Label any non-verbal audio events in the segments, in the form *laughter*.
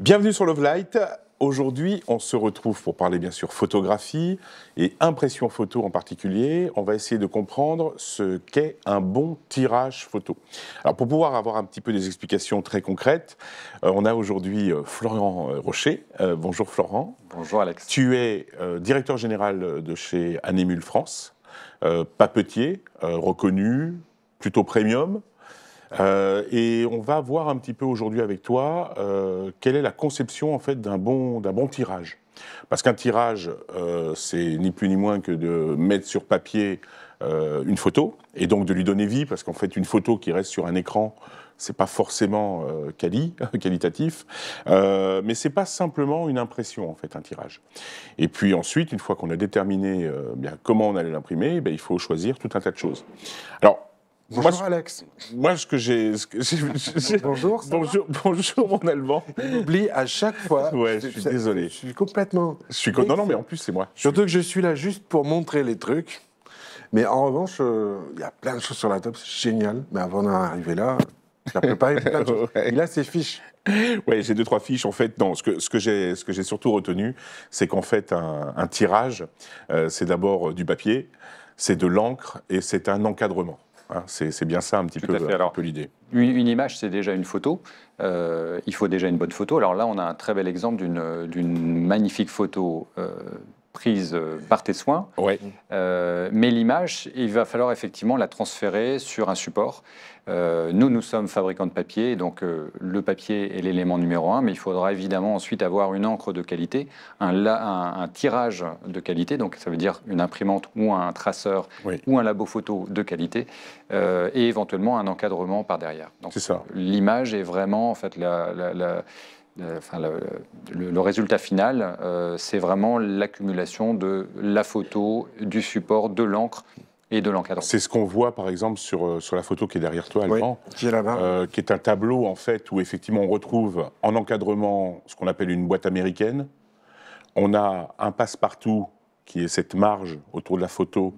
Bienvenue sur Love Light. Aujourd'hui, on se retrouve pour parler bien sûr photographie et impression photo en particulier. On va essayer de comprendre ce qu'est un bon tirage photo. Alors pour pouvoir avoir un petit peu des explications très concrètes, euh, on a aujourd'hui euh, Florent euh, Rocher. bonjour Florent. Bonjour Alex. Tu es directeur général de chez Anémule France, papetier, reconnu, plutôt premium. Euh, et on va voir un petit peu aujourd'hui avec toi euh, quelle est la conception en fait d'un bon, d'un bon tirage. Parce qu'un tirage, euh, c'est ni plus ni moins que de mettre sur papier euh, une photo et donc de lui donner vie, parce qu'en fait une photo qui reste sur un écran, c'est pas forcément euh, quali, *laughs* qualitatif, euh, mais c'est pas simplement une impression en fait, un tirage. Et puis ensuite, une fois qu'on a déterminé bien, comment on allait l'imprimer, eh ben, il faut choisir tout un tas de choses. Alors Bonjour Alex. Moi, ce que j'ai. *laughs* bonjour. Bonjour, bonjour, mon allemand. J'oublie à chaque fois. Ouais, je, suis désolé. Je suis complètement. Je suis Non, non, mais en plus, c'est moi. Surtout que je suis là juste pour montrer les trucs. Mais en revanche, euh, il y a plein de choses sur la table, c'est génial. Mais avant d'en arriver là, j'ai préparé *laughs* plein de choses. Et là, c'est Oui, j'ai deux, trois fiches. En fait, non, ce que, ce que j'ai surtout retenu, c'est qu'en fait, un, tirage, euh, c'est d'abord euh, du papier, c'est de l'encre et c'est un encadrement c'est bien ça un petit peu, l'idée. Une image, c'est déjà une photo. Euh, il faut déjà une bonne photo. Alors là, on a un très bel exemple d'une magnifique photo euh, prise euh, par tes soins. Euh, mais l'image, il va falloir effectivement la transférer sur un support. Euh, nous, nous sommes fabricants de papier, donc le papier est l'élément numéro un, mais il faudra évidemment ensuite avoir une encre de qualité, un, tirage de qualité, donc ça veut dire une imprimante ou un traceur ou un labo photo de qualité, et éventuellement un encadrement par derrière. Donc l'image est vraiment en fait la euh, enfin, le, résultat final, euh, c'est vraiment l'accumulation de la photo, du support, de l'encre et de l'encadrement. C'est ce qu'on voit par exemple sur, euh, sur la photo qui est derrière toi, Alban, qui est qui est un tableau en fait où effectivement on retrouve en encadrement ce qu'on appelle une boîte américaine. On a un passe-partout qui est cette marge autour de la photo.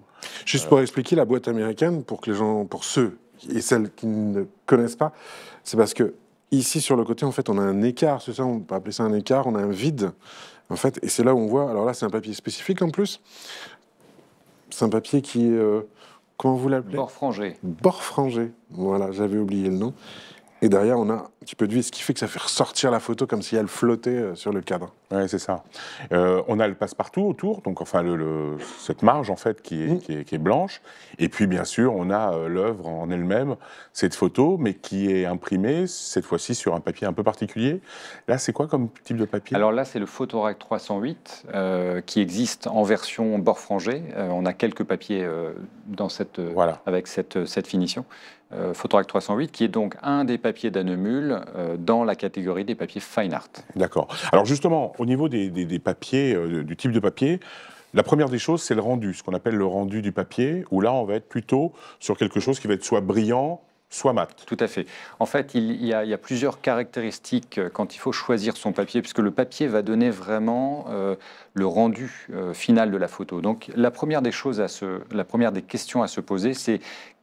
Juste pour expliquer la boîte américaine, pour que les gens, pour ceux et celles qui ne connaissent pas, c'est parce que Ici, sur le côté, en fait, on a un écart, c'est ça, on peut appeler ça un écart, on a un vide, en fait, et c'est là où on voit, alors là, c'est un papier spécifique en plus, c'est un papier qui est, euh, comment vous l'appelez Bord frangé. Bord frangé, voilà, j'avais oublié le nom. Et derrière, on a un petit peu de vie, ce qui fait que ça fait ressortir la photo comme si elle flottait euh, sur le cadre. Oui, c'est ça. Euh, on a le passe-partout autour, donc enfin le, cette marge en fait mm. qui est, qui, est, blanche. Et puis bien sûr, on a euh, l'œuvre en elle-même, cette photo, mais qui est imprimée cette fois-ci sur un papier un peu particulier. Là, c'est quoi comme type de papier Alors là, c'est le Photorac 308 qui existe en version bord frangé. on a quelques papiers dans cette, avec cette finition euh, Photorac 308, qui est donc un des papiers d'Anemul euh, dans la catégorie des papiers fine art. D'accord. Alors justement, au niveau des, papiers, euh, du type de papier, la première des choses, c'est le rendu, ce qu'on appelle le rendu du papier, où là, on va être plutôt sur quelque chose qui va être soit brillant, soit mat. Tout à fait. En fait, il y, a, plusieurs caractéristiques euh, quand il faut choisir son papier, puisque le papier va donner vraiment le rendu final de la photo. Donc, la première des choses à la première des questions à se poser, c'est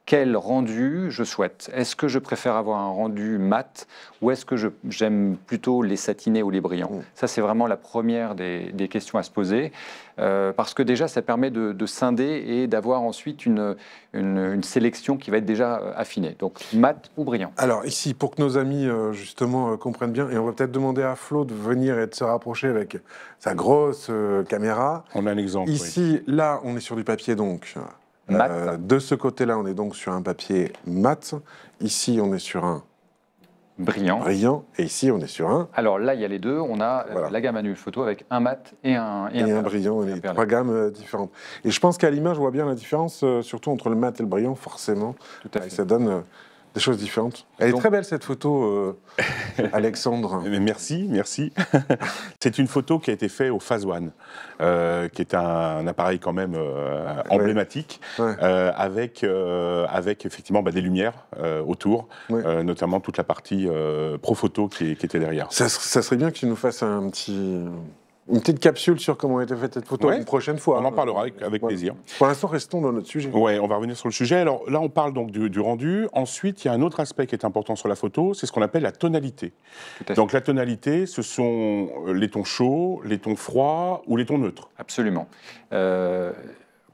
quel rendu je souhaite. Est-ce que je préfère avoir un rendu mat ou est-ce que j'aime plutôt les satinés ou les brillants Ça, c'est vraiment la première des, questions à se poser euh, parce que déjà, ça permet de, scinder et d'avoir ensuite une, sélection qui va être déjà euh, affinée. Donc, mat ou brillant. Alors ici, pour que nos amis euh, justement comprennent bien, et on va peut-être demander à Flo de venir et de se rapprocher avec sa grosse caméra. On a un exemple. Ici, là, on est sur du papier donc euh, de ce côté-là, on est donc sur un papier mat. Ici, on est sur un brillant. Brillant. Et ici, on est sur un. Alors là, il y a les deux. On a la gamme annuelle photo avec un mat et un, et un, brillant. Et trois gammes euh, différentes. Et je pense qu'à l'image, on voit bien la différence, euh, surtout entre le mat et le brillant, forcément. ça donne des choses différentes. Elle est très belle cette photo, euh, *laughs* Alexandre. merci, merci. *laughs* c'est une photo qui a été faite au Phase One, euh, qui est un, appareil quand même euh, emblématique, avec, avec effectivement bah, des lumières autour, notamment toute la partie pro-photo qui, était derrière. Ça, ça serait bien que tu nous fasses un petit une petite capsule sur comment a été faite cette photo une prochaine fois. On en parlera avec, plaisir. Pour l'instant, restons dans notre sujet. Oui, on va revenir sur le sujet. Alors là, on parle donc du, rendu. Ensuite, il y a un autre aspect qui est important sur la photo, c'est ce qu'on appelle la tonalité. Donc la tonalité, ce sont euh, les tons chauds, les tons froids ou les tons neutres. Absolument. Euh,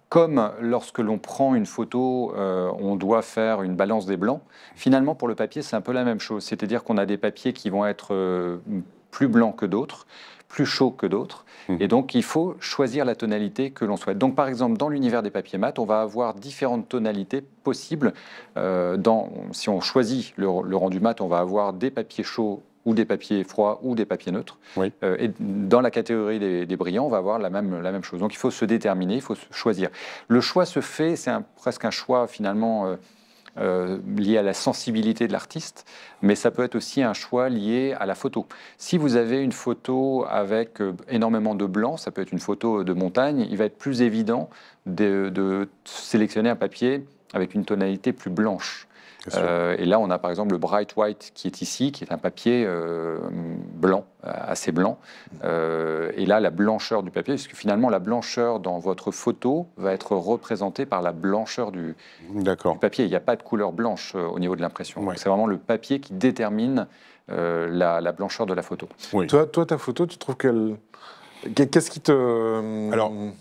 comme lorsque l'on prend une photo, euh, on doit faire une balance des blancs, finalement pour le papier, c'est un peu la même chose. C'est-à-dire qu'on a des papiers qui vont être plus blancs que d'autres plus chaud que d'autres. Mmh. Et donc, il faut choisir la tonalité que l'on souhaite. Donc, par exemple, dans l'univers des papiers mat, on va avoir différentes tonalités possibles. Euh, dans, si on choisit le, rendu mat, on va avoir des papiers chauds ou des papiers froids ou des papiers neutres. Euh, et dans la catégorie des, brillants, on va avoir la même, la même chose. Donc il faut se déterminer, il faut choisir. Le choix se fait, c'est presque un choix finalement euh, euh, lié à la sensibilité de l'artiste, mais ça peut être aussi un choix lié à la photo. Si vous avez une photo avec euh, énormément de blanc, ça peut être une photo de montagne, il va être plus évident de sélectionner un papier avec une tonalité plus blanche. Euh, et là, on a par exemple le Bright White qui est ici, qui est un papier euh, blanc, euh, assez blanc. et là, la blancheur du papier, puisque finalement, la blancheur dans votre photo va être représentée par la blancheur du, papier. Il n'y a pas de couleur blanche au niveau de l'impression. C'est vraiment le papier qui détermine la, la, blancheur de la photo. Toi, toi, ta photo, tu trouves qu'elle... Qu'est-ce qui te... Alors... Hum,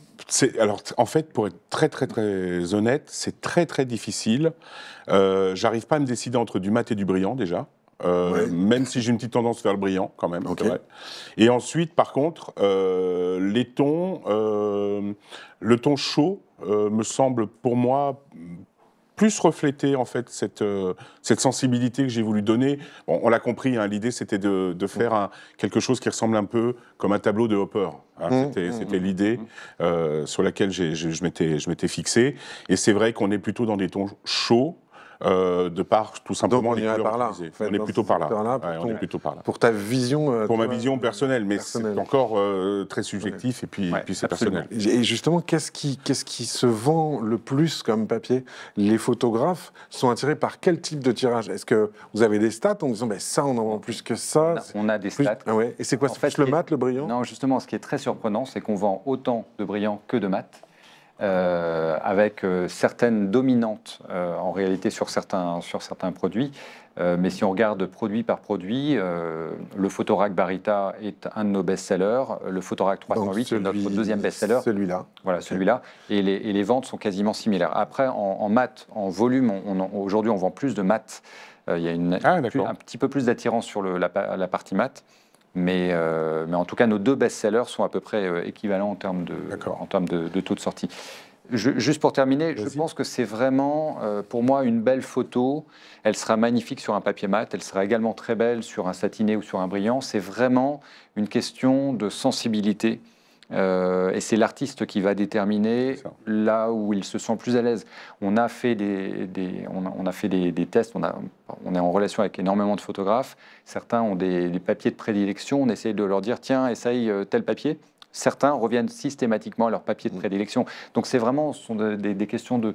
alors en fait, pour être très très très honnête, c'est très très difficile. Euh, j'arrive pas à me décider entre du mat et du brillant déjà. Euh, même si j'ai une petite tendance vers le brillant, quand même. Et ensuite, par contre, euh, les tons, le ton chaud me semble pour moi plus refléter en fait cette, euh, cette sensibilité que j'ai voulu donner. on l'a compris, hein, l'idée c'était de, de, faire quelque chose qui ressemble un peu comme un tableau de Hopper. Hein. Mmh. c'était mmh, mmh. l'idée euh, sur laquelle je m'étais fixé. Et c'est vrai qu'on est plutôt dans des tons chauds, euh, de par tout simplement on les par là, on est plutôt par là. on est plutôt par là. Pour ta vision. Euh, pour ma vision euh, personnelle, mais c'est encore très subjectif et puis, puis c'est personnel. Et justement, qu'est-ce qui, qui se vend le plus comme papier Les photographes sont attirés par quel type de tirage Est-ce que vous avez des stats en disant ben, ça, on en vend plus que ça On a des stats. Ah et c'est quoi C'est fait, le mat, le brillant Non, justement, ce qui est très surprenant, c'est qu'on vend autant de brillants que de mat. Euh, avec euh, certaines dominantes euh, en réalité sur certains, sur certains produits. mais si on regarde produit par produit, le Photorac Barita est un de nos best-sellers, le Photorac 308 est notre deuxième best-seller. Celui-là. Voilà, celui-là. Et les, et les, ventes sont quasiment similaires. Après, en, en en volume, aujourd'hui on vend plus de maths. Il y a une, ah, un petit peu plus d'attirance sur la, la partie maths. Mais, euh, mais en tout cas, nos deux best-sellers sont à peu près euh, équivalents en termes de, en de, taux de sortie. juste pour terminer, je pense que c'est vraiment, euh, pour moi, une belle photo. Elle sera magnifique sur un papier mat, elle sera également très belle sur un satiné ou sur un brillant. C'est vraiment une question de sensibilité euh, et c'est l'artiste qui va déterminer là où il se sent plus à l'aise. On a fait des, on, fait des, tests, on, est en relation avec énormément de photographes. Certains ont des, papiers de prédilection, on essaie de leur dire tiens, essaye euh, tel papier. Certains reviennent systématiquement à leur papier de mm. prédilection. Donc c'est vraiment sont des, questions mm.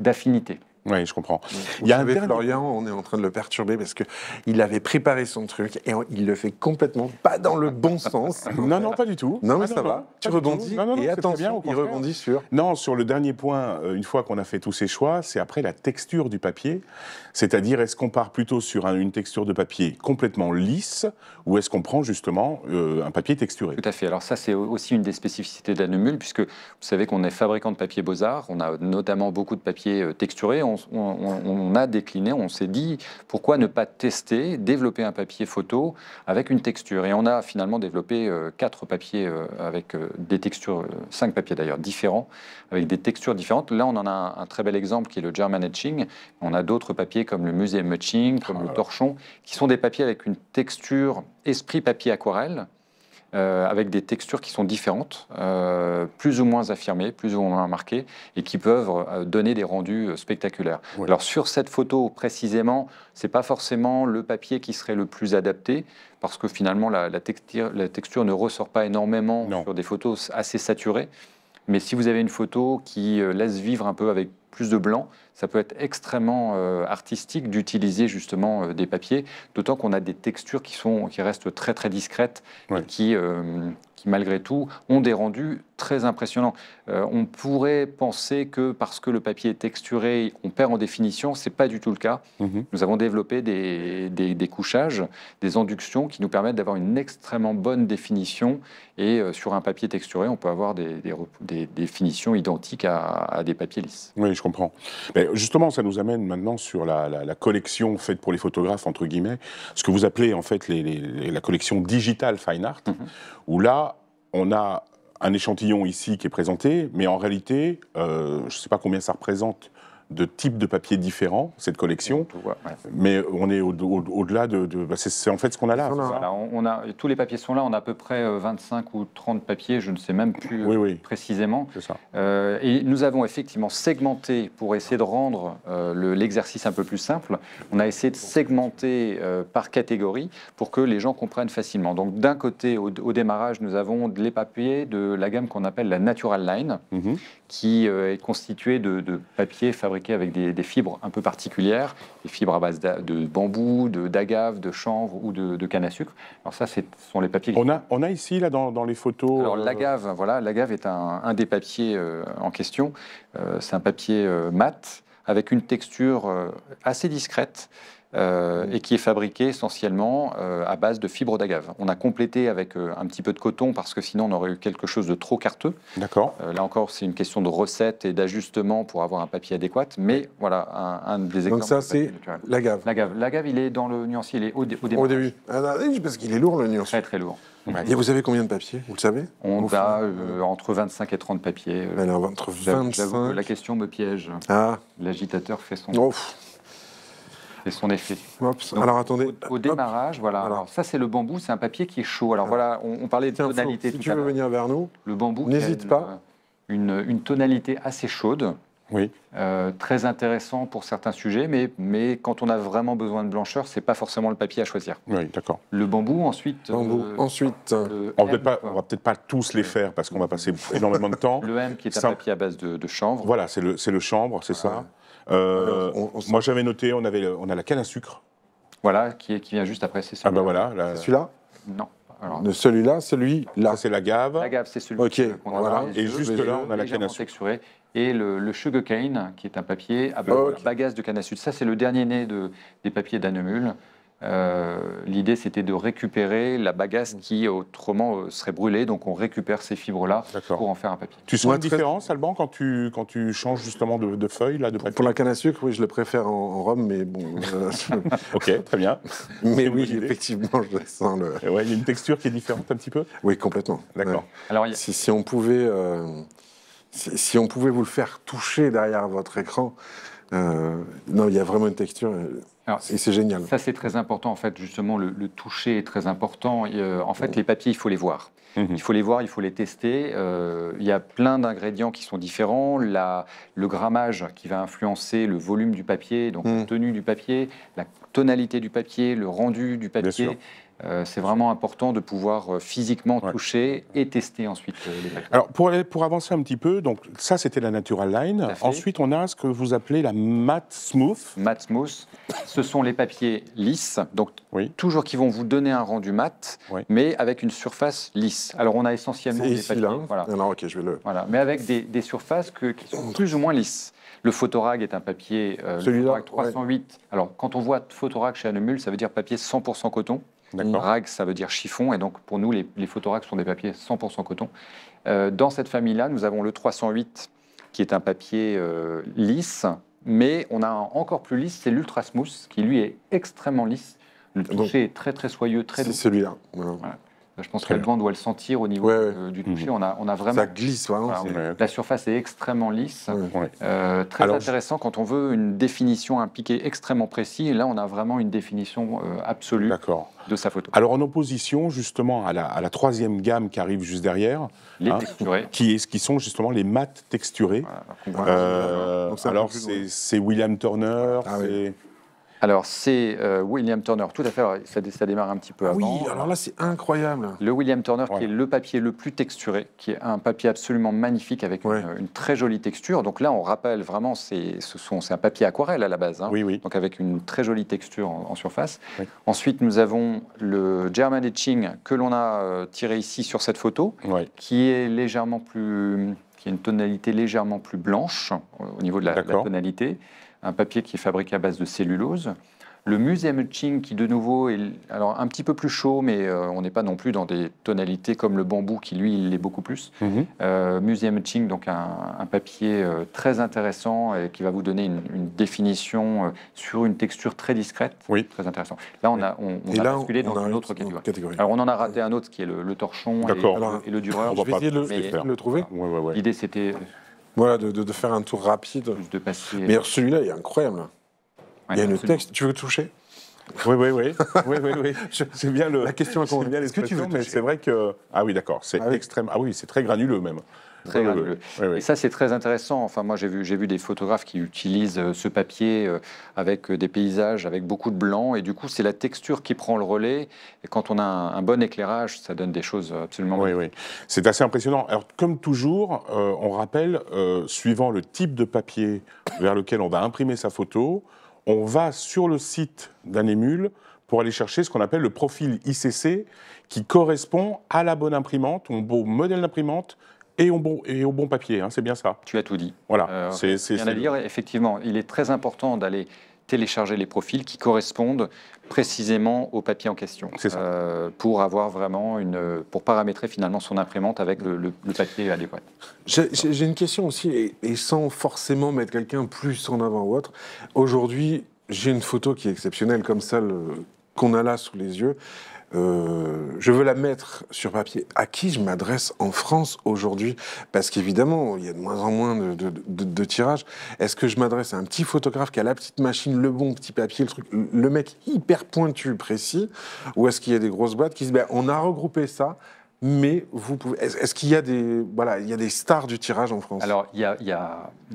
d'affinité. Oui, je comprends. il y a Florian, on est en train de le perturber parce qu'il avait préparé son truc et il le fait complètement pas dans le bon *laughs* sens. non, non, pas du tout. Non, mais ah, ça va. tu rebondis et attention, bien, il rebondit sur. Non, sur le dernier point, euh, une fois qu'on a fait tous ces choix, c'est après la texture du papier. C'est-à-dire, est-ce qu'on part plutôt sur une texture de papier complètement lisse ou est-ce qu'on prend justement euh, un papier texturé Tout à fait. Alors, ça, c'est aussi une des spécificités d'Anemul puisque vous savez qu'on est fabricant de papier Beaux-Arts. On a notamment beaucoup de papier euh, texturé on, a décliné, on s'est dit, pourquoi ne pas tester, développer un papier photo avec une texture Et on a finalement développé euh, quatre papiers euh, avec euh, des textures, cinq papiers d'ailleurs, différents, avec des textures différentes. Là, on en a un, très bel exemple qui est le German Etching. On a d'autres papiers comme le Museum Etching, comme ah le Torchon, qui sont des papiers avec une texture esprit papier aquarelle euh, avec des textures qui sont différentes, euh, plus ou moins affirmées, plus ou moins marquées, et qui peuvent euh, donner des rendus spectaculaires. Alors sur cette photo précisément, ce n'est pas forcément le papier qui serait le plus adapté, parce que finalement la, texture, ne ressort pas énormément sur des photos assez saturées. Mais si vous avez une photo qui laisse vivre un peu avec plus de blanc, ça peut être extrêmement euh, artistique d'utiliser justement euh, des papiers, d'autant qu'on a des textures qui, sont, qui restent très très discrètes et qui, euh, qui malgré tout ont des rendus très impressionnants. Euh, on pourrait penser que parce que le papier est texturé, on perd en définition. C'est pas du tout le cas. Mhm. Nous avons développé des, couchages, des inductions, qui nous permettent d'avoir une extrêmement bonne définition. Et euh, sur un papier texturé, on peut avoir des, des définitions identiques à, des papiers lisses. Oui, je comprends. Mais justement, ça nous amène maintenant sur la, collection faite pour les photographes entre guillemets, ce que vous appelez en fait les, la collection digitale fine art, mhm. où là on a un échantillon ici qui est présenté, mais en réalité, euh, je ne sais pas combien ça représente de types de papier différents, cette collection. Mais on est au-delà de. Bah, c'est en fait ce qu'on a là. on, a, tous les papiers sont là. On a à peu près 25 euh, ou 30 papiers, je ne sais même plus précisément. Euh, et nous avons effectivement segmenté pour essayer de rendre euh, l'exercice un peu plus simple. On a essayé de segmenter par catégorie pour que les gens comprennent facilement. Donc d'un côté, au, démarrage, nous avons les papiers de la gamme qu'on appelle la Natural Line, mhm. qui est constituée de, de papiers fabriqués avec des, fibres un peu particulières, des fibres à base de, bambou, d'agave, de, chanvre ou de, canne à sucre. Alors ça, ce sont les papiers. On a, on a ici, là, dans, les photos... Alors euh, l'agave, voilà, l'agave est un, des papiers euh, en question. Euh, c'est un papier mat avec une texture assez discrète euh, mm. et qui est fabriqué essentiellement euh, à base de fibres d'agave. On a complété avec euh, un petit peu de coton parce que sinon on aurait eu quelque chose de trop carteux. D'accord. là encore, c'est une question de recette et d'ajustement pour avoir un papier adéquat. Mais voilà, un, des exemples. Donc ça, c'est l'agave. L'agave. L'agave, il est dans le nuancier, il est au, début. au, ah, début. parce qu'il est lourd le nuancier. Très très lourd. Et vous avez combien de papiers Vous le savez On a entre 25 et 30 papiers. Alors, entre 25... La question me piège. Ah. L'agitateur fait son. Oh, son effet. alors attendez. Au, démarrage, voilà. Alors, ça, c'est le bambou, c'est un papier qui est chaud. Alors ah. voilà, on, parlait de tonalité. si tu veux venir vers nous, le bambou. N'hésite pas. Euh, une, une, tonalité assez chaude. Oui. Euh, très intéressant pour certains sujets, mais, mais quand on a vraiment besoin de blancheur, c'est pas forcément le papier à choisir. Oui, d'accord. Le bambou, ensuite. Euh, bambou. ensuite. on ne va peut-être pas tous les faire parce qu'on va passer énormément de temps. *laughs* Le M qui est un papier à base de, chanvre. Voilà, c'est le, le chanvre, c'est ça. Euh, moi, j'avais noté, on, avait, on a la canne à sucre. Voilà, qui, qui vient juste après, c'est ah, bah celui-là. Ah ben voilà. Celui-là Non. celui-là, celui-là. c'est la gave. La gave, c'est celui là qu'on a. Et juste là, on a la canne à sucre. Et le, sugar cane, qui est un papier ah bah, à bagasse de canne à sucre. Ça, c'est le dernier né des papiers d'Anemule. Euh, l'idée, c'était de récupérer la bagasse mm. qui autrement euh, serait brûlée. Donc, on récupère ces fibres-là pour en faire un papier. Tu sens une différence, Alban, quand tu, quand tu changes justement de, de feuille là, de pour, la canne à sucre, oui, je le préfère en, en rhum, mais bon. Euh, *laughs* ok, très bien. *laughs* Mais oui, effectivement, je sens le. Il y a une texture qui est différente un petit peu Oui, complètement. D'accord. Alors, si, on pouvait. si on pouvait vous le faire toucher derrière votre écran, non, il y a vraiment une texture. Et c'est génial. Ça, c'est très important. En fait, justement, le, toucher est très important. Euh, en fait, mm. les papiers, il faut les voir. Mm-hmm. Il faut les voir, il faut les tester. Euh, il y a plein d'ingrédients qui sont différents. La, le grammage qui va influencer le volume du papier, donc mm. la tenue du papier, la tonalité du papier, le rendu du papier. Euh, c'est vraiment important de pouvoir euh, physiquement toucher et tester ensuite euh, les Alors, pour, pour avancer un petit peu, donc ça, c'était la Natural Line. Ensuite, on a ce que vous appelez la Matte Smooth. Matte Smooth, ce sont les papiers lisses, donc toujours qui vont vous donner un rendu mat, mais avec une surface lisse. Alors, on a essentiellement des papiers... Là. Hein. Voilà. Ah je vais le... Mais avec des, surfaces qui sont plus ou moins lisses. Le Photorag est un papier, Celui-là, 308. Alors, quand on voit Photorag chez Anemul, ça veut dire papier 100% coton. Rag, ça veut dire chiffon, et donc pour nous, les, photorags sont des papiers 100% coton. Euh, dans cette famille-là, nous avons le 308, qui est un papier euh, lisse, mais on a un encore plus lisse, c'est l'Ultra qui lui est extrêmement lisse. Le toucher est très très soyeux, très C'est celui-là. Euh, je pense que le glande doit le sentir au niveau euh, du toucher. Mmh. On, a, on a vraiment. Ça glisse, la surface est extrêmement lisse. Euh, très intéressant quand on veut une définition, un piqué extrêmement précis. Et là, on a vraiment une définition absolue de sa photo. Alors, en opposition, justement, à la, troisième gamme qui arrive juste derrière, hein, qui, est, qui sont justement les mats texturés. alors, c'est William Turner. Ah alors, c'est euh, William Turner, tout à fait. ça, démarre un petit peu ah avant. Oui, alors là, c'est incroyable. Le William Turner, qui est le papier le plus texturé, qui est un papier absolument magnifique avec une, euh, très jolie texture. Donc là, on rappelle vraiment, c'est un papier aquarelle à la base. Hein. Oui, oui. Donc avec une très jolie texture en, surface. Ensuite, nous avons le German Etching que l'on a euh, tiré ici sur cette photo, qui est légèrement plus qui a une tonalité légèrement plus blanche au niveau de la tonalité un papier qui est fabriqué à base de cellulose. Le museum ching qui de nouveau est alors un petit peu plus chaud, mais euh, on n'est pas non plus dans des tonalités comme le bambou qui lui il l'est beaucoup plus. Mm donc un, papier euh, très intéressant et qui va vous donner une, définition sur une texture très discrète. Oui. Très intéressant. Là on a on, basculé dans une autre catégorie. Alors on en a raté un autre qui est le, torchon et, le dureur. On va essayer de le, trouver. L'idée c'était voilà, de, faire un tour rapide. De passer... Mais celui-là, il est incroyable. il y a le texte. Tu veux toucher oui, oui, oui. *laughs* oui, bien La question est *laughs* convaincue. Est-ce que tu veux mais C'est vrai que. Ah oui, d'accord. C'est ah extrême. Ah oui, c'est très granuleux même. Et ça, c'est très intéressant. Enfin, moi, j'ai vu, vu des photographes qui utilisent euh, ce papier euh, avec euh, des paysages, avec beaucoup de blanc, et du coup, c'est la texture qui prend le relais. Et quand on a un, bon éclairage, ça donne des choses absolument. Oui, oui. C'est assez impressionnant. Alors, comme toujours, on rappelle, suivant le type de papier vers lequel on va imprimer sa photo, on va sur le site d'un émule pour aller chercher ce qu'on appelle le profil ICC qui correspond à la bonne imprimante, au beau modèle d'imprimante et au bon, et au bon papier, hein, c'est bien ça. Tu as tout dit. Voilà. Euh, c'est à dire, effectivement, il est très important d'aller télécharger les profils qui correspondent précisément au papier en question, euh, pour avoir vraiment une, pour paramétrer finalement son imprimante avec le, papier à papier adéquat. J'ai une question aussi, et, et sans forcément mettre quelqu'un plus en avant ou autre. Aujourd'hui, j'ai une photo qui est exceptionnelle comme celle euh, qu'on a là sous les yeux. Euh, je veux la mettre sur papier. À qui je m'adresse en France aujourd'hui Parce qu'évidemment, il y a de moins en moins de, tirages. Est-ce que je m'adresse à un petit photographe qui a la petite machine, le bon petit papier, le truc, le mec hyper pointu, précis Ou est-ce qu'il y a des grosses boîtes qui disent ben, on a regroupé ça mais vous pouvez. Est-ce qu'il y a des voilà, il y a des stars du tirage en France Alors il y, a, il,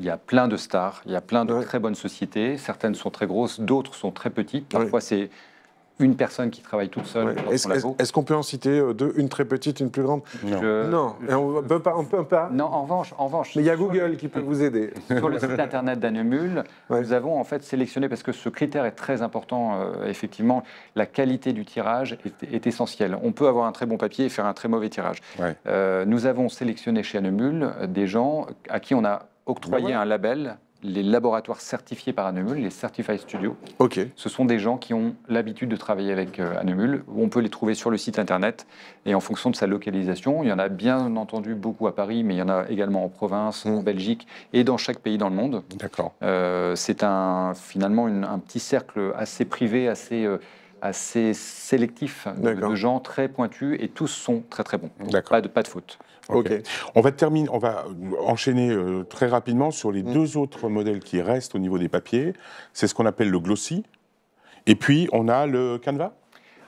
y a, plein de stars, il y a plein de très bonnes sociétés. Certaines sont très grosses, d'autres sont très petites. Parfois c'est une personne qui travaille toute seule est-ce, qu'on peut en citer euh, deux, une très petite, une plus grande Non. on ne peut pas. pas. Non, en revanche, en revanche. Mais il y a Google qui peut vous aider. *laughs* Sur le site internet d'Anemul, nous avons en fait sélectionné parce que ce critère est très important. Euh, effectivement, la qualité du tirage est, essentielle. On peut avoir un très bon papier et faire un très mauvais tirage. Euh, nous avons sélectionné chez Anemul des gens à qui on a octroyé bah un label les laboratoires certifiés par Anemul, les Certified Studios. Ok. Ce sont des gens qui ont l'habitude de travailler avec euh, Anemul. On peut les trouver sur le site internet et en fonction de sa localisation. Il y en a bien entendu beaucoup à Paris, mais il y en a également en province, en hmm. Belgique et dans chaque pays dans le monde. D'accord. Euh, c'est un, finalement un petit cercle assez privé, assez. Euh, assez sélectif hein, de, gens très pointus et tous sont très très bons. Donc pas de, pas de faute. ok. On va terminer, on va enchaîner euh, très rapidement sur les mm. deux autres modèles qui restent au niveau des papiers. C'est ce qu'on appelle le glossy. Et puis on a le Canva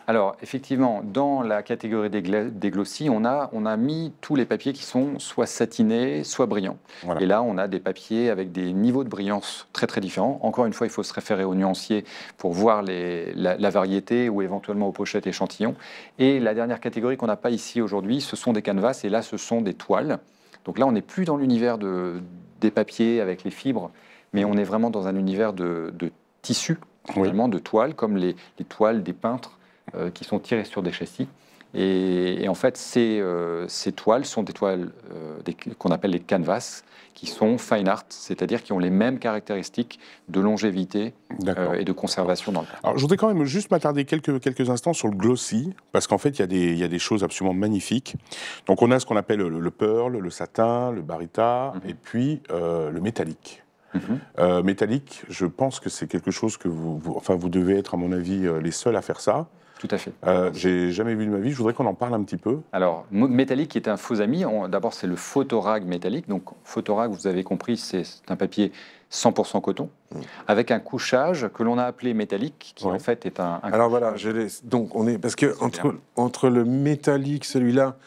alors, effectivement, dans la catégorie des, des glossies, on a, on a mis tous les papiers qui sont soit satinés, soit brillants. Et là, on a des papiers avec des niveaux de brillance très très différents. Encore une fois, il faut se référer aux nuanciers pour voir la, variété ou éventuellement aux pochettes échantillons. Et la dernière catégorie qu'on n'a pas ici aujourd'hui, ce sont des canvases et là, ce sont des toiles. Donc là, on n'est plus dans l'univers des papiers avec les fibres, mais on est vraiment dans un univers de, tissus, de toiles, comme les toiles des peintres euh, qui sont tirés sur des châssis. Et, en fait, euh, ces, toiles sont des toiles euh, qu'on appelle les canvas, qui sont fine art, c'est-à-dire qui ont les mêmes caractéristiques de longévité et de conservation dans le temps. Alors, je voudrais quand même juste m'attarder quelques, quelques instants sur le glossy, parce qu'en fait, il y, a des, y a des choses absolument magnifiques. Donc, on a ce qu'on appelle le, pearl, le satin, le barita, mhm. et puis le métallique. Mhm. métallique, je pense que c'est quelque chose que vous, enfin, vous devez être, à mon avis, les seuls à faire ça. Tout à fait. Euh, J'ai jamais vu de ma vie, je voudrais qu'on en parle un petit peu. Alors, métallique est un faux ami. D'abord, c'est le photorag métallique. Donc, photorag, vous avez compris, c'est un papier 100% coton, hmm. avec un couchage que l'on a appelé métallique, qui en fait est un. Alors voilà, je donc on est parce que entre, entre, le métallique, celui-là.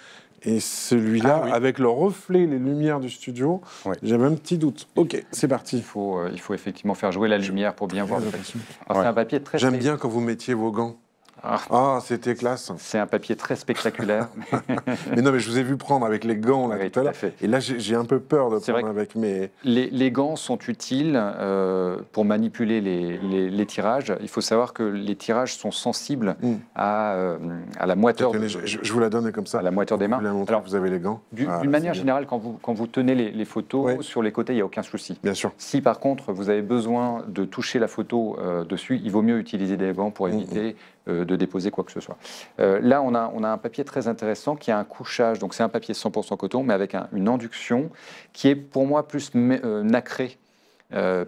Et celui-là, ah avec le reflet, les lumières du studio, j'ai j'avais un petit doute. Ok, c'est parti. Il faut, euh, il faut effectivement faire jouer la lumière pour bien voir. Le papier. C'est un papier très. J'aime bien quand vous mettiez vos gants. Ah. ah, c'était classe. C'est un papier très spectaculaire. *laughs* mais non, mais je vous ai vu prendre avec les gants là tout à l'heure. Et là, j'ai un peu peur de prendre avec mes. Les, les, gants sont utiles euh, pour manipuler les, les, tirages. Il faut savoir que les tirages sont sensibles hmm. euh, à, la moiteur. des je, vous la donne comme ça. À la moiteur des mains. Vous Alors, vous avez les gants. Ah, d'une manière générale, quand vous, quand vous tenez les, photos sur les côtés, il n'y a aucun souci. Bien sûr. Si par contre vous avez besoin de toucher la photo euh, dessus, il vaut mieux utiliser des gants pour hmm, hmm. éviter. Euh, de déposer quoi que ce soit. Euh, là, on a, on a un papier très intéressant qui a un couchage, donc c'est un papier 100% coton, mais avec une induction qui est pour moi plus euh, nacrée,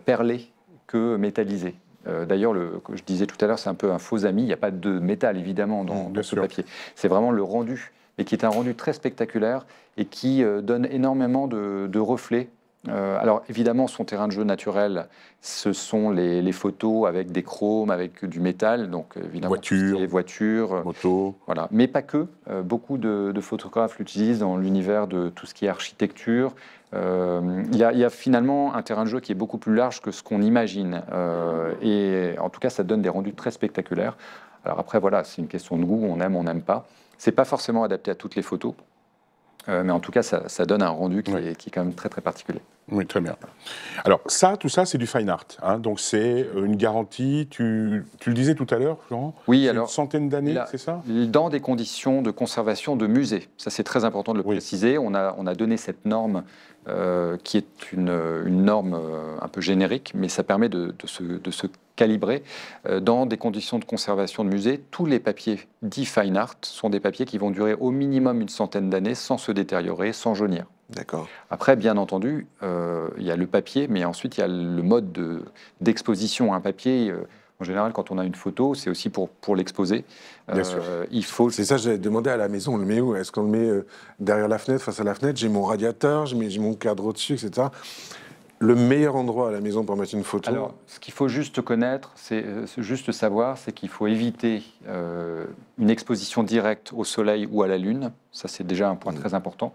perlée que métallisée. D'ailleurs, je disais tout à l'heure, c'est un peu un faux ami. Il n'y a pas de métal, évidemment, dans, ce papier. C'est vraiment le rendu, mais qui est un rendu très spectaculaire et qui donne énormément de reflets euh, alors évidemment, son terrain de jeu naturel, ce sont les, photos avec des chromes, avec du métal, donc euh, évidemment voitures, les voitures, euh, motos, voilà. Mais pas que. beaucoup de, photographes l'utilisent dans l'univers de tout ce qui est architecture. Il y, a finalement un terrain de jeu qui est beaucoup plus large que ce qu'on imagine, et en tout cas, ça donne des rendus très spectaculaires. Alors après, voilà, c'est une question de goût. On aime, on n'aime pas. C'est pas forcément adapté à toutes les photos. mais en tout cas, ça, donne un rendu qui, qui est quand même très très particulier. Oui, très bien. Alors ça, tout ça, c'est du fine art. Hein. donc c'est euh, une garantie, tu, le disais tout à l'heure, Florent Oui, alors... Une centaine d'années, c'est ça Dans des conditions de conservation de musée. Ça, c'est très important de le préciser. On a, donné cette norme euh, qui est une, norme euh, un peu générique, mais ça permet de, se, calibrer dans des conditions de conservation de musée. Tous les papiers dits fine art sont des papiers qui vont durer au minimum une centaine d'années sans se détériorer, sans jaunir. D'accord. Après, bien entendu, euh, il y a le papier, mais ensuite il y a le mode d'exposition à un papier. Euh, en général, quand on a une photo, c'est aussi pour, l'exposer. Euh, bien sûr. Il faut. C'est ça, j'avais demandé à la maison, on le met où Est-ce qu'on le met derrière la fenêtre, face à la fenêtre J'ai mon radiateur, j'ai, mon cadre au-dessus, etc. Le meilleur endroit à la maison pour mettre une photo Alors, ce qu'il faut juste connaître, c'est juste savoir, c'est qu'il faut éviter une exposition directe au soleil ou à la lune. Ça, c'est déjà un point mm. très important.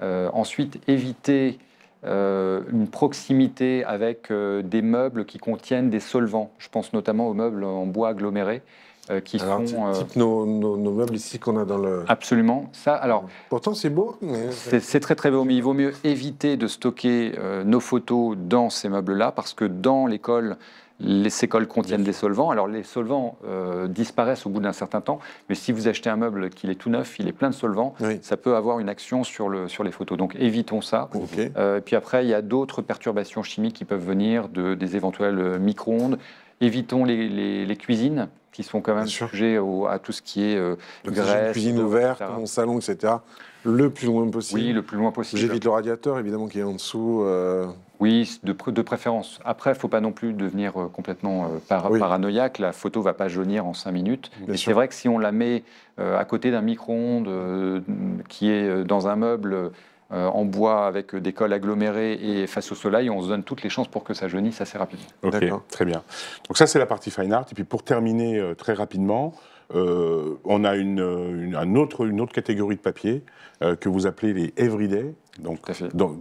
Euh, ensuite, éviter euh, une proximité avec euh, des meubles qui contiennent des solvants. Je pense notamment aux meubles en bois aggloméré. Euh, qui alors, type nos, nos, meubles ici qu'on a dans le. Absolument. Ça, alors. Pourtant, c'est beau. C'est très très beau, mais il vaut mieux éviter de stocker nos photos dans ces meubles-là parce que dans l'école, les écoles contiennent des solvants. Alors les solvants euh, disparaissent au bout d'un certain temps, mais si vous achetez un meuble qui est tout neuf, il est plein de solvants, ça peut avoir une action sur, sur les photos. Donc évitons ça. Euh, et puis après, il y a d'autres perturbations chimiques qui peuvent venir de, des éventuelles euh, micro-ondes. Évitons les, cuisines qui sont quand même sujets à tout ce qui est euh, graisse, cuisine ouverte, salon, etc. Le plus loin possible. Oui, le plus loin possible. J'évite le radiateur, évidemment, qui est en dessous. Euh. Oui, de, préférence. Après, il ne faut pas non plus devenir euh, complètement euh, paranoïaque. La photo ne va pas jaunir en 5 minutes. mais c'est vrai que si on la met à côté d'un micro-ondes qui est dans un meuble en bois avec des cols agglomérés et face au soleil, on se donne toutes les chances pour que ça jaunisse assez rapidement. Ok, très bien. Donc ça, c'est la partie fine art. Et puis pour terminer très rapidement, euh, on a une, euh, autre, autre catégorie de papier euh, que vous appelez les everyday, donc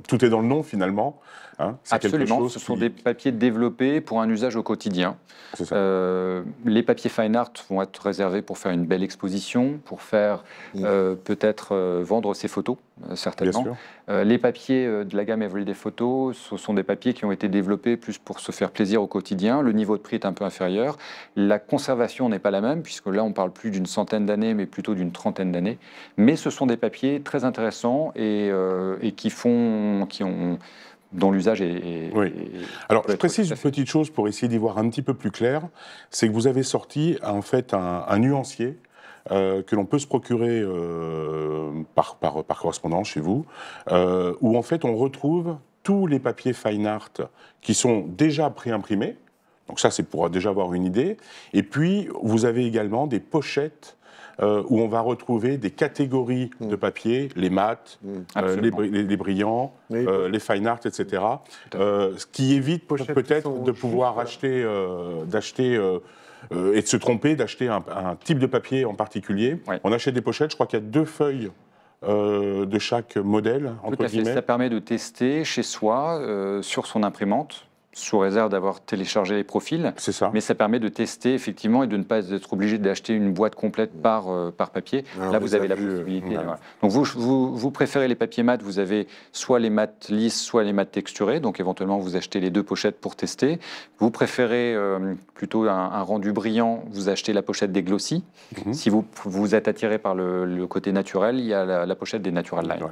tout, est dans le nom finalement. Hein. Absolument, ce sont des papiers développés pour un usage au quotidien. Euh, les papiers fine art vont être réservés pour faire une belle exposition, pour faire euh, peut-être euh, vendre ses photos, certainement. les papiers de la gamme Everyday Photo, ce sont des papiers qui ont été développés plus pour se faire plaisir au quotidien. Le niveau de prix est un peu inférieur. La conservation n'est pas la même, puisque là on parle plus d'une centaine d'années, mais plutôt d'une trentaine d'années. Mais ce sont des papiers très intéressants et et qui font, qui ont, dont l'usage est, Oui. Alors, je précise une petite chose pour essayer d'y voir un petit peu plus clair. C'est que vous avez sorti, en fait, un, nuancier euh, que l'on peut se procurer euh, par, par, correspondance chez vous, euh, où, en fait, on retrouve tous les papiers fine art qui sont déjà pré-imprimés. Donc ça, c'est pour déjà avoir une idée. Et puis, vous avez également des pochettes euh, où on va retrouver des catégories de mm. papier, les maths, mm. euh, les, brillants, euh, les fine art, etc. Mm. ce qui évite peut-être de pouvoir acheter, d'acheter. et de se tromper d'acheter un, type de papier en particulier. On achète des pochettes, je crois qu'il y a deux feuilles de chaque modèle, Tout à Ça permet de tester chez soi, sur son imprimante, sous réserve d'avoir téléchargé les profils. C'est Mais ça permet de tester effectivement et de ne pas être obligé d'acheter une boîte complète mm. par, euh, par papier. Ah Là, vous, avez la possibilité. Euh, Donc vous, préférez les papiers mat, vous avez soit les mats lisses, soit les mats texturés. Donc éventuellement, vous achetez les deux pochettes pour tester. Vous préférez euh, plutôt un, rendu brillant, vous achetez la pochette des glossy. Mhm. Si vous vous êtes attiré par le, côté naturel, il y a la, pochette des natural line.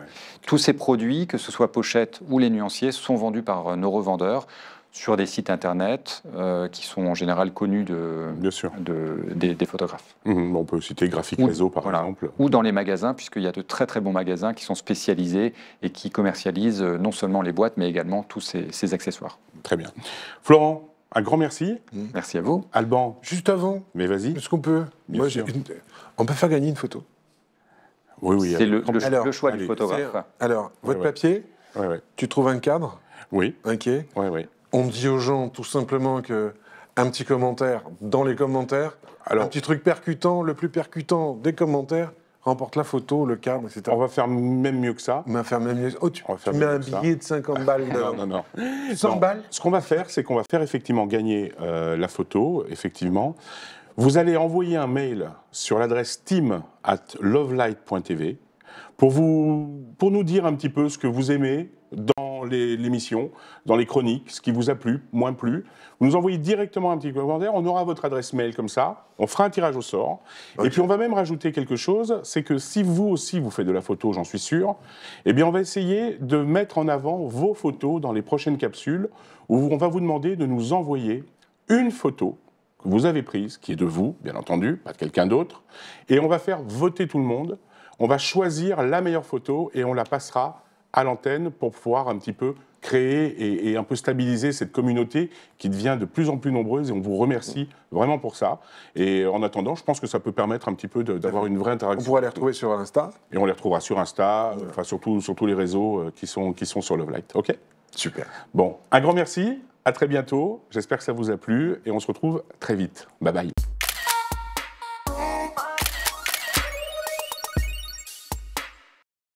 Tous ces produits, que ce soit pochette ou les nuanciers, sont vendus par nos revendeurs sur des sites internet euh, qui sont en général connus de, des, photographes. Mmh, on peut citer Graphique Réseau par exemple. Ou dans les magasins, puisqu'il y a de très très bons magasins qui sont spécialisés et qui commercialisent euh, non seulement les boîtes, mais également tous ces, accessoires. Très bien. Florent, un grand merci. Mmh. Merci à vous. Alban. Juste avant. Mais vas-y. Est-ce qu'on peut Moi, On peut faire gagner une photo. Oui, oui. C'est le, choix du photographe. Alors, votre papier, tu trouves un cadre Oui. Un quai Oui, oui on dit aux gens tout simplement que un petit commentaire dans les commentaires, un petit truc percutant, le plus percutant des commentaires remporte la photo, le cadre, etc. On va faire même mieux que ça. On va faire même mieux. Oh, tu, on va faire tu mets un billet de 50 balles. non, non, non. 100 balles. Ce qu'on va faire, c'est qu'on va faire effectivement gagner euh, la photo, effectivement. Vous allez envoyer un mail sur l'adresse team at lovelight.tv pour, vous, pour nous dire un petit peu ce que vous aimez, dans l'émission, dans les chroniques, ce qui vous a plu, moins plu. Vous nous envoyez directement un petit commentaire, on aura votre adresse mail comme ça, on fera un tirage au sort. Et puis on va même rajouter quelque chose, c'est que si vous aussi vous faites de la photo, j'en suis sûr, eh bien on va essayer de mettre en avant vos photos dans les prochaines capsules, où on va vous demander de nous envoyer une photo que vous avez prise, qui est de vous, bien entendu, pas de quelqu'un d'autre, et on va faire voter tout le monde. On va choisir la meilleure photo et on la passera à l'antenne pour pouvoir un petit peu créer et, un peu stabiliser cette communauté qui devient de plus en plus nombreuse et on vous remercie vraiment pour ça. Et en attendant, je pense que ça peut permettre un petit peu d'avoir une vraie interaction. On pourra les retrouver sur Insta. Et on les retrouvera sur Insta, euh, enfin surtout sur tous les réseaux euh, qui sont, qui sont sur Love Light. OK Super. Bon, un grand merci, à très bientôt. J'espère que ça vous a plu et on se retrouve très vite. Bye bye.